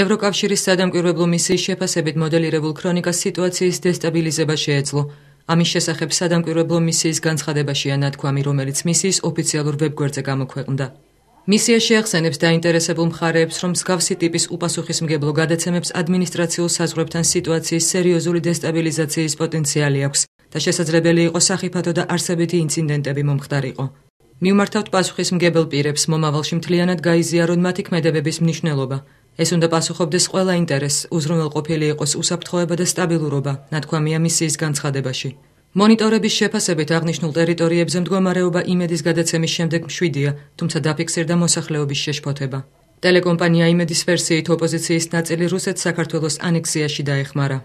ევროკავშირის სადამკვირვებლო მისიის შეფასებით მოდელირებულ ქრონიკას სიტუაციის დესტაბილიზება შეეძლო. ამის შესახებ სადამკვირვებლო მისიის განცხადებაშია ნათქვამი, რომელიც მისიის ოფიციალურ ვებგვერდზე გამოქვეყნდა. მისია შეახსენებს დაინტერესებულ მხარეებს, რომ მსგავსი ტიპის უპასუხისმგებლო გადაცემებს ადმინისტრაციულ საზღვრებთან სიტუაციის სერიოზული დესტაბილიზაციის პოტენციალი აქვს და შესაძლებელი იყოს სახიფათო და არსებითი ინციდენტები მომხდარიყო. მიმართავთ პასუხისმგებელ პირებს მომავალში მთლიანად გაიზიარონ მათი ქმედებების მნიშვნელობა. ეს უნდა პასუხობდეს ყველა ინტერესს, უზრუნველყოფილი იყოს უსაფრთხოება და სტაბილურობა, ნათქვამია მისიის განცხადებაში. მონიტორების შეფასებით აღნიშნულ ტერიტორიებზე მდგომარეობა იმედის გადაცემის შემდეგ მშვიდია, თუმცა დაფიქსირდა მოსახლეობის შეშფოთება. ტელეკომპანია იმედის ვერსიით ოპოზიციის ნაწილი რუსეთ-საქართველოს ანექსიაში დაეხმარა.